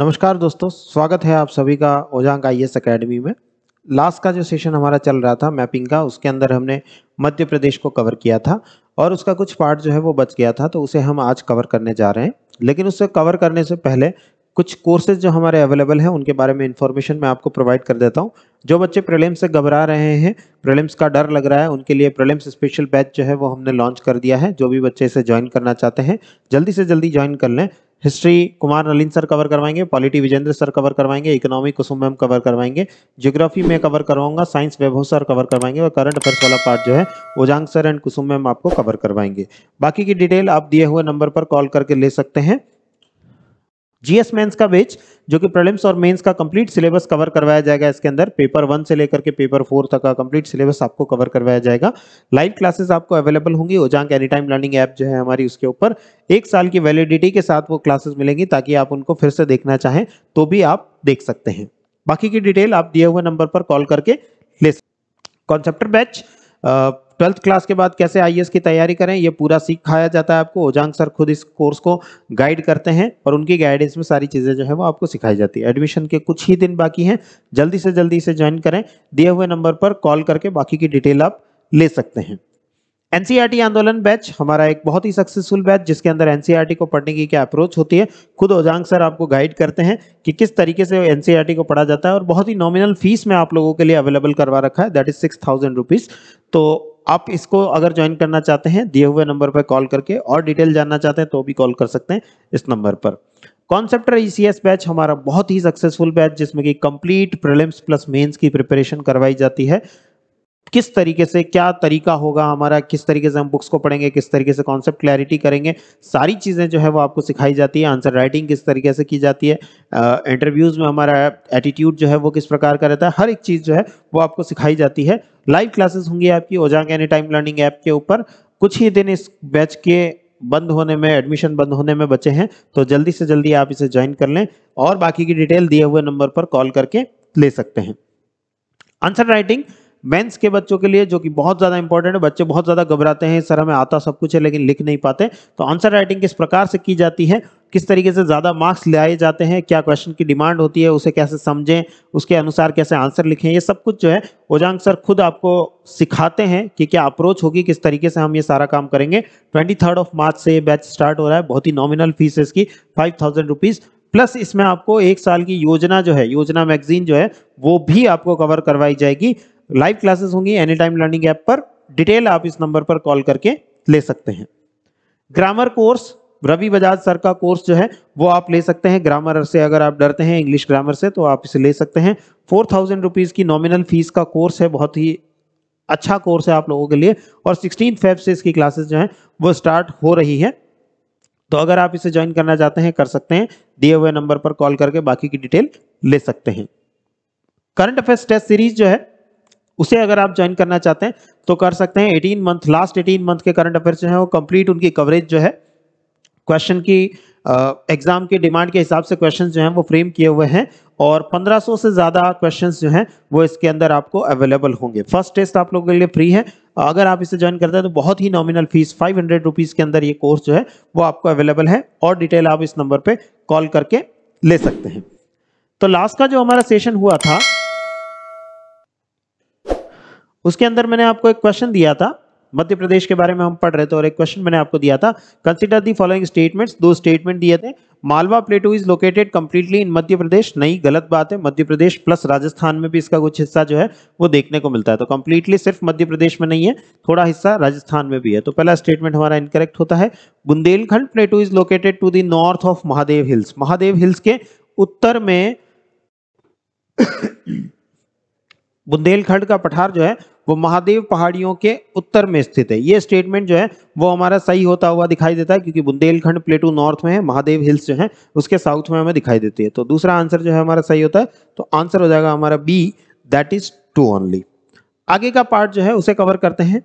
नमस्कार दोस्तों स्वागत है आप सभी का ओजांग आई एस अकेडमी में लास्ट का जो सेशन हमारा चल रहा था मैपिंग का उसके अंदर हमने मध्य प्रदेश को कवर किया था और उसका कुछ पार्ट जो है वो बच गया था तो उसे हम आज कवर करने जा रहे हैं लेकिन उससे कवर करने से पहले कुछ कोर्सेज जो हमारे अवेलेबल हैं उनके बारे में इन्फॉर्मेशन मैं आपको प्रोवाइड कर देता हूँ जो बच्चे प्रीलिम्स से घबरा रहे हैं प्रलिम्स का डर लग रहा है उनके लिए प्रलिम्स स्पेशल बैच जो है वो हमने लॉन्च कर दिया है जो भी बच्चे इसे ज्वाइन करना चाहते हैं जल्दी से जल्दी ज्वाइन कर लें history Kumar Nalin sir cover करवाएंगे पॉलिटी विजेंद्र सर कवर करवाएंगे इकोनॉमी कुसुम मैम कवर करवाएंगे ज्योग्राफी में कवर करवाऊंगा साइंस वैभव सर कवर करवाएंगे और करंट अफेयर्स वाला पार्ट जो है Ojaank sir and Kusum ma'am आपको कवर करवाएंगे बाकी की डिटेल आप दिए हुए नंबर पर कॉल करके ले सकते हैं जीएस मेंस का बेच जो कि प्रॉब्लम्स और मेंस का कंप्लीट सिलेबस कवर करवाया जाएगा इसके अंदर पेपर वन से लेकर के पेपर फोर तक का कंप्लीट सिलेबस आपको कवर करवाया जाएगा लाइव क्लासेस आपको अवेलेबल होंगी Ojaank any time learning app जो है हमारी उसके ऊपर एक साल की वैलिडिटी के साथ वो क्लासेस मिलेंगी ताकि आप उनको फिर से देखना चाहें तो भी आप देख सकते हैं बाकी की डिटेल आप दिए हुए नंबर पर कॉल करके ले सकते कॉन्सेप्टर बैच ट्वेल्थ क्लास के बाद कैसे आई e की तैयारी करें ये पूरा सिखाया जाता है आपको ओजांग सर खुद इस कोर्स को गाइड करते हैं और उनकी गाइडेंस में सारी चीज़ें जो है वो आपको सिखाई जाती है एडमिशन के कुछ ही दिन बाकी हैं जल्दी से जल्दी इसे ज्वाइन करें दिए हुए नंबर पर कॉल करके बाकी की डिटेल आप ले सकते हैं एन e आंदोलन बैच हमारा एक बहुत ही सक्सेसफुल बैच जिसके अंदर एन e को पढ़ने की क्या अप्रोच होती है खुद ओजांग सर आपको गाइड करते हैं कि किस तरीके से एन को पढ़ा जाता है और बहुत ही नॉमिनल फीस में आप लोगों के लिए अवेलेबल करवा रखा है that is six thousand rupees तो आप इसको अगर ज्वाइन करना चाहते हैं दिए हुए नंबर पर कॉल करके और डिटेल जानना चाहते हैं तो भी कॉल कर सकते हैं इस नंबर पर कॉन्सेप्टर ईसीएस बैच हमारा बहुत ही सक्सेसफुल बैच जिसमें कि कंप्लीट प्रीलिम्स प्लस मेंस की प्रिपरेशन करवाई जाती है किस तरीके से क्या तरीका होगा हमारा किस तरीके से हम बुक्स को पढ़ेंगे किस तरीके से कॉन्सेप्ट क्लैरिटी करेंगे सारी चीज़ें जो है वो आपको सिखाई जाती है आंसर राइटिंग किस तरीके से की जाती है इंटरव्यूज़ में हमारा एटीट्यूड जो है वो किस प्रकार का रहता है हर एक चीज़ जो है वो आपको सिखाई जाती है लाइव क्लासेस होंगी आपकी Ojaank any time learning app के ऊपर कुछ ही दिन इस बैच के बंद होने में एडमिशन बंद होने में बचे हैं तो जल्दी से जल्दी आप इसे ज्वाइन कर लें और बाकी की डिटेल दिए हुए नंबर पर कॉल करके ले सकते हैं आंसर राइटिंग मेंस के बच्चों के लिए जो कि बहुत ज़्यादा इंपॉर्टेंट है बच्चे बहुत ज़्यादा घबराते हैं सर हमें आता सब कुछ है लेकिन लिख नहीं पाते तो आंसर राइटिंग किस प्रकार से की जाती है किस तरीके से ज़्यादा मार्क्स लाए जाते हैं क्या क्वेश्चन की डिमांड होती है उसे कैसे समझें उसके अनुसार कैसे आंसर लिखें ये सब कुछ जो है ओजांग सर खुद आपको सिखाते हैं कि क्या अप्रोच होगी किस तरीके से हम ये सारा काम करेंगे ट्वेंटी थर्ड ऑफ मार्च से ये बैच स्टार्ट हो रहा है बहुत ही नॉमिनल फीस है इसकी फाइव थाउजेंड रुपीज़ प्लस इसमें आपको एक साल की योजना जो है योजना मैगजीन जो है वो भी आपको कवर करवाई जाएगी लाइव क्लासेस होंगी एनी टाइम लर्निंग ऐप पर डिटेल आप इस नंबर पर कॉल करके ले सकते हैं grammar course Ravi Bajaj sir का कोर्स जो है वो आप ले सकते हैं ग्रामर से अगर आप डरते हैं इंग्लिश ग्रामर से तो आप इसे ले सकते हैं फोर थाउजेंड रुपीज़ की नॉमिनल फीस का कोर्स है बहुत ही अच्छा कोर्स है आप लोगों के लिए और सिक्सटीन फेब से इसकी क्लासेस जो हैं वो स्टार्ट हो रही है तो अगर आप इसे ज्वाइन करना चाहते हैं कर सकते हैं दिए हुए नंबर पर कॉल करके बाकी की डिटेल ले सकते हैं करंट अफेयर्स टेस्ट सीरीज जो है उसे अगर आप ज्वाइन करना चाहते हैं तो कर सकते हैं 18 मंथ लास्ट 18 मंथ के करंट अफेयर्स जो है वो कंप्लीट उनकी कवरेज जो है क्वेश्चन की एग्जाम के डिमांड के हिसाब से क्वेश्चन जो हैं वो फ्रेम किए हुए हैं और 1500 से ज़्यादा क्वेश्चंस जो हैं वो इसके अंदर आपको अवेलेबल होंगे फर्स्ट टेस्ट आप लोगों के लिए फ्री है अगर आप इसे ज्वाइन करते हैं तो बहुत ही nominal fees five hundred rupees के अंदर ये कोर्स जो है वो आपको अवेलेबल है और डिटेल आप इस नंबर पर कॉल करके ले सकते हैं तो लास्ट का जो हमारा सेशन हुआ था उसके अंदर मैंने आपको एक क्वेश्चन दिया था मध्य प्रदेश के बारे में हम पढ़ रहे थे और एक क्वेश्चन मैंने आपको दिया था कंसिडर दी फॉलोइंग स्टेटमेंट्स दो स्टेटमेंट दिए थे Malwa plateau is located completely in Madhya Pradesh नहीं गलत बात है मध्य प्रदेश प्लस राजस्थान में भी इसका कुछ हिस्सा जो है वो देखने को मिलता है तो कंप्लीटली सिर्फ मध्य प्रदेश में नहीं है थोड़ा हिस्सा राजस्थान में भी है तो पहला स्टेटमेंट हमारा इनकरेक्ट होता है Bundelkhand plateau is located to the north of Mahadev hills Mahadev hills के उत्तर में बुंदेलखंड का पठार जो है वो महादेव पहाड़ियों के उत्तर में स्थित है ये स्टेटमेंट जो है वो हमारा सही होता हुआ दिखाई देता है क्योंकि बुंदेलखंड प्लेटू नॉर्थ में है महादेव हिल्स जो है उसके साउथ में हमें दिखाई देती है तो दूसरा आंसर जो है हमारा सही होता है तो आंसर हो जाएगा हमारा B that is two only आगे का पार्ट जो है उसे कवर करते हैं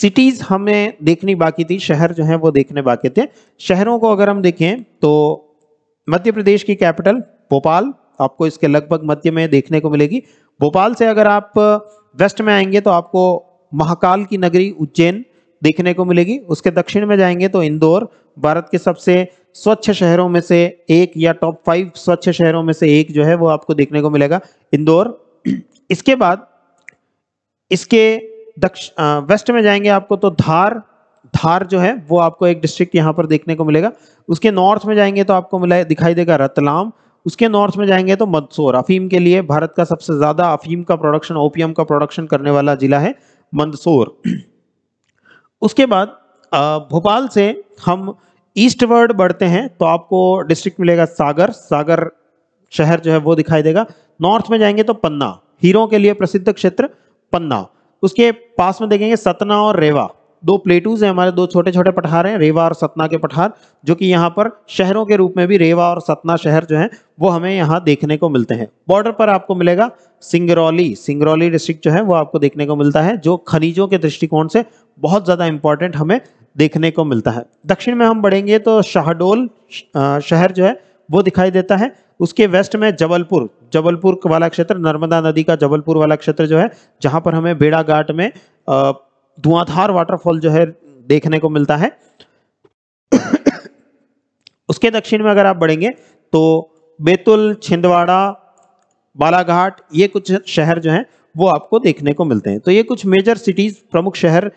सिटीज हमें देखनी बाकी थी शहर जो है वो देखने बाकी थे शहरों को अगर हम देखें तो मध्य प्रदेश की कैपिटल भोपाल आपको इसके लगभग मध्य में देखने को मिलेगी भोपाल से अगर आप वेस्ट में आएंगे तो आपको महाकाल की नगरी उज्जैन देखने को मिलेगी उसके दक्षिण में जाएंगे तो इंदौर भारत के सबसे स्वच्छ शहरों में से एक या टॉप फाइव स्वच्छ शहरों में से एक जो है वो आपको देखने को मिलेगा इंदौर इसके बाद इसके दक्ष वेस्ट में जाएंगे आपको तो धार धार जो है वो आपको एक डिस्ट्रिक्ट यहाँ पर देखने को मिलेगा उसके नॉर्थ में जाएंगे तो आपको मिला दिखाई देगा रतलाम उसके नॉर्थ में जाएंगे तो मंदसौर अफीम के लिए भारत का सबसे ज़्यादा अफीम का प्रोडक्शन ओपीएम का प्रोडक्शन करने वाला ज़िला है मंदसौर उसके बाद भोपाल से हम ईस्टवर्ड बढ़ते हैं तो आपको डिस्ट्रिक्ट मिलेगा सागर सागर शहर जो है वो दिखाई देगा नॉर्थ में जाएंगे तो पन्ना हीरो के लिए प्रसिद्ध क्षेत्र पन्ना उसके पास में देखेंगे सतना और रेवा दो प्लेटूज हैं हमारे दो छोटे छोटे पठार हैं रेवा और सतना के पठार जो कि यहाँ पर शहरों के रूप में भी रेवा और सतना शहर जो है वो हमें यहाँ देखने को मिलते हैं बॉर्डर पर आपको मिलेगा सिंगरौली सिंगरौली डिस्ट्रिक्ट जो है वो आपको देखने को मिलता है जो खनिजों के दृष्टिकोण से बहुत ज़्यादा इंपॉर्टेंट हमें देखने को मिलता है दक्षिण में हम बढ़ेंगे तो शाहडोल शहर जो है वो दिखाई देता है उसके वेस्ट में जबलपुर जबलपुर वाला क्षेत्र नर्मदा नदी का जबलपुर वाला क्षेत्र जो है जहाँ पर हमें बेड़ाघाट में धुआंधार वाटरफॉल जो है देखने को मिलता है उसके दक्षिण में अगर आप बढ़ेंगे तो बेतुल छिंदवाड़ा बालाघाट ये कुछ शहर जो हैं वो आपको देखने को मिलते हैं तो ये कुछ मेजर सिटीज़ प्रमुख शहर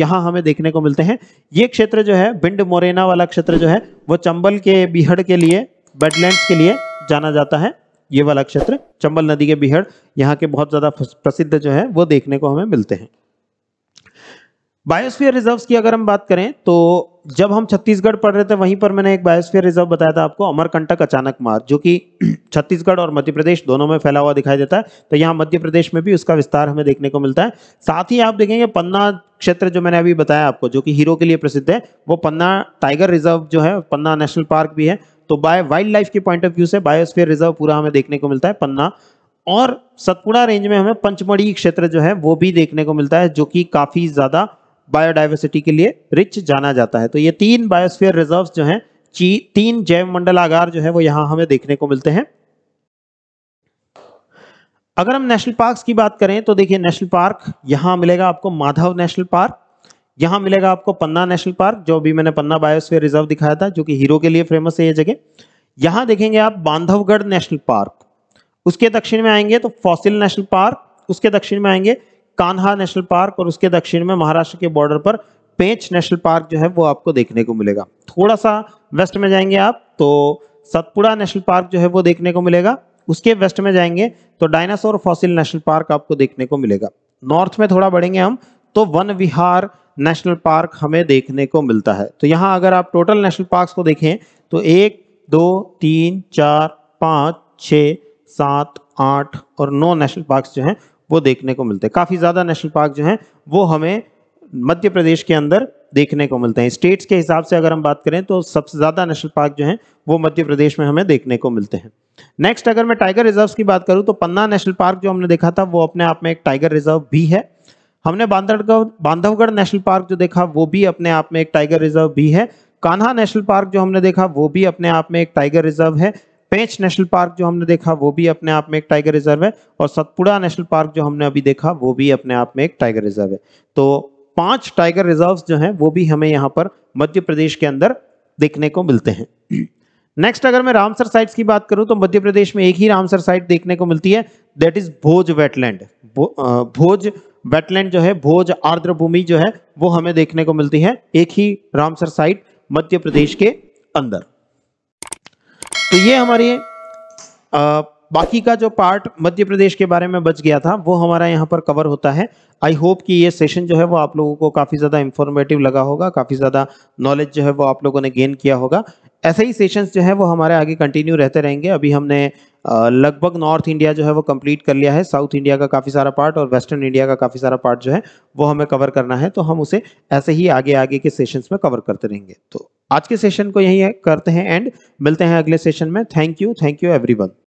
यहाँ हमें देखने को मिलते हैं ये क्षेत्र जो है बिंड मोरेना वाला क्षेत्र जो है वो चंबल के बिहड़ के लिए बेडलैंड्स के लिए जाना जाता है ये वाला क्षेत्र चंबल नदी के बिहड़ यहाँ के बहुत ज़्यादा प्रसिद्ध जो है वो देखने को हमें मिलते हैं बायोस्फीयर रिजर्व्स की अगर हम बात करें तो जब हम छत्तीसगढ़ पढ़ रहे थे वहीं पर मैंने एक बायोस्फीयर रिजर्व बताया था आपको अमरकंटक अचानक मार जो कि छत्तीसगढ़ और मध्य प्रदेश दोनों में फैला हुआ दिखाई देता है तो यहाँ मध्य प्रदेश में भी उसका विस्तार हमें देखने को मिलता है साथ ही आप देखेंगे पन्ना क्षेत्र जो मैंने अभी बताया आपको जो कि हीरो के लिए प्रसिद्ध है वो पन्ना टाइगर रिजर्व जो है पन्ना नेशनल पार्क भी है तो बाय वाइल्ड लाइफ के पॉइंट ऑफ व्यू से बायोस्फीयर रिजर्व पूरा हमें देखने को मिलता है पन्ना और सतपुड़ा रेंज में हमें पंचमढ़ी क्षेत्र जो है वो भी देखने को मिलता है जो कि काफ़ी ज़्यादा बायोडाइवर्सिटी के लिए रिच जाना जाता है तो ये तीन बायोस्फीयर रिजर्व्स जो हैं तीन जैव मंडल आगार जो है वो यहां हमें देखने को मिलते हैं अगर हम नेशनल पार्क की बात करें तो देखिए नेशनल पार्क यहां मिलेगा आपको माधव नेशनल पार्क यहां मिलेगा आपको पन्ना नेशनल पार्क जो अभी मैंने पन्ना बायोस्फीयर रिजर्व दिखाया था जो कि हीरो के लिए फेमस है ये जगह यहां देखेंगे आप बांधवगढ़ नेशनल पार्क उसके दक्षिण में आएंगे तो फॉसिल नेशनल पार्क उसके दक्षिण में आएंगे कान्हा नेशनल पार्क और उसके दक्षिण में महाराष्ट्र के बॉर्डर पर पेंच नेशनल पार्क जो है वो आपको देखने को मिलेगा थोड़ा सा वेस्ट में जाएंगे आप तो सतपुड़ा नेशनल पार्क जो है वो देखने को मिलेगा उसके वेस्ट में जाएंगे तो डायनासोर फॉसिल नेशनल पार्क आपको देखने को मिलेगा नॉर्थ में थोड़ा बढ़ेंगे हम तो वन विहार नेशनल पार्क हमें देखने को मिलता है तो यहाँ अगर आप टोटल नेशनल पार्क को देखें तो एक दो तीन चार पाँच छ सात आठ और नौ नेशनल पार्क जो हैं वो देखने को मिलते हैं काफ़ी ज़्यादा नेशनल पार्क जो हैं वो हमें मध्य प्रदेश के अंदर देखने को मिलते हैं स्टेट्स के हिसाब से अगर हम बात करें तो सबसे ज़्यादा नेशनल पार्क जो हैं वो मध्य प्रदेश में हमें देखने को मिलते हैं नेक्स्ट अगर मैं टाइगर रिजर्व की बात करूँ तो पन्ना नेशनल पार्क जो हमने देखा था वो अपने आप में एक टाइगर रिजर्व भी है हमने बांधवगढ़ बांधवगढ़ नेशनल पार्क जो देखा वो भी अपने आप में एक टाइगर रिजर्व भी है कान्हा नेशनल पार्क जो हमने देखा वो भी अपने आप में एक टाइगर रिजर्व है पेंच नेशनल पार्क जो हमने देखा वो भी अपने आप में एक टाइगर रिजर्व है और सतपुड़ा नेशनल पार्क जो हमने अभी देखा वो भी अपने आप में एक टाइगर रिजर्व है तो पांच टाइगर रिजर्व जो हैं वो भी हमें यहाँ पर मध्य प्रदेश के अंदर देखने को मिलते हैं नेक्स्ट अगर मैं रामसर साइट्स की बात करूं तो मध्य प्रदेश में एक ही रामसर साइट देखने को मिलती है that is Bhoj wetland Bhoj wetland जो है भोज आर्द्र भूमि जो है वो हमें देखने को मिलती है एक ही रामसर साइट मध्य प्रदेश के अंदर तो ये हमारी आ, बाकी का जो पार्ट मध्य प्रदेश के बारे में बच गया था वो हमारा यहाँ पर कवर होता है आई होप कि ये सेशन जो है वो आप लोगों को काफ़ी ज़्यादा इंफॉर्मेटिव लगा होगा काफ़ी ज़्यादा नॉलेज जो है वो आप लोगों ने गेन किया होगा ऐसे ही सेशंस जो है वो हमारे आगे कंटिन्यू रहते रहेंगे अभी हमने लगभग नॉर्थ इंडिया जो है वो कंप्लीट कर लिया है साउथ इंडिया का काफ़ी सारा पार्ट और वेस्टर्न इंडिया का काफ़ी सारा पार्ट जो है वो हमें कवर करना है तो हम उसे ऐसे ही आगे आगे के सेशंस में कवर करते रहेंगे तो आज के सेशन को है, करते हैं एंड मिलते हैं अगले सेशन में thank you thank you every